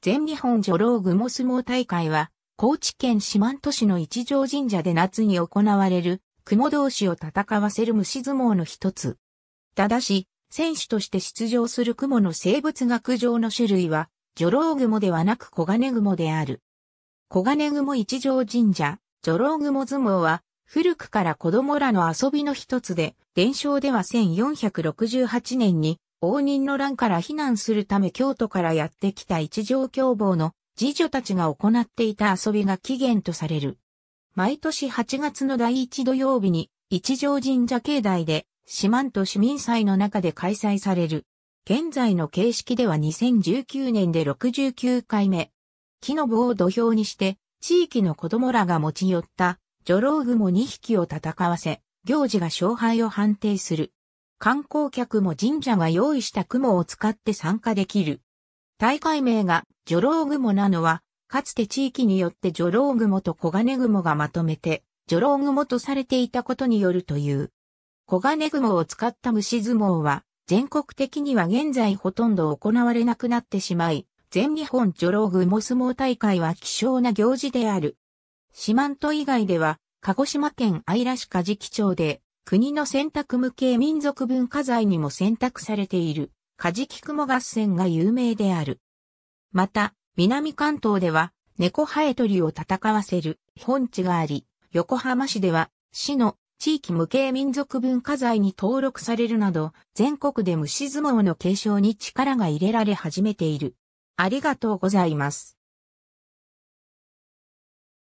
全日本女郎雲相撲大会は、高知県四万十市の一条神社で夏に行われる、雲同士を戦わせる虫相撲の一つ。ただし、選手として出場する雲の生物学上の種類は、女郎雲ではなく黄金雲である。黄金雲一条神社、女郎雲相撲は、古くから子供らの遊びの一つで、伝承では1468年に応仁の乱から避難するため京都からやってきた一条凶暴の次女たちが行っていた遊びが起源とされる。毎年8月の第一土曜日に一条神社境内で四万十市民祭の中で開催される。現在の形式では2019年で69回目。木の棒を土俵にして、地域の子供らが持ち寄った、女郎雲2匹を戦わせ、行事が勝敗を判定する。観光客も神社が用意した雲を使って参加できる。大会名が女郎雲なのは、かつて地域によって女郎雲と小金雲がまとめて、女郎雲とされていたことによるという。小金雲を使った虫相撲は、全国的には現在ほとんど行われなくなってしまい、全日本女郎雲相撲大会は希少な行事である。四万十以外では、鹿児島県愛良市梶木町で、国の選択無形民族文化財にも選択されている、カジキクモ合戦が有名である。また、南関東では、猫ハエトリを戦わせる本地があり、横浜市では、市の地域無形民族文化財に登録されるなど、全国で虫相撲の継承に力が入れられ始めている。ありがとうございます。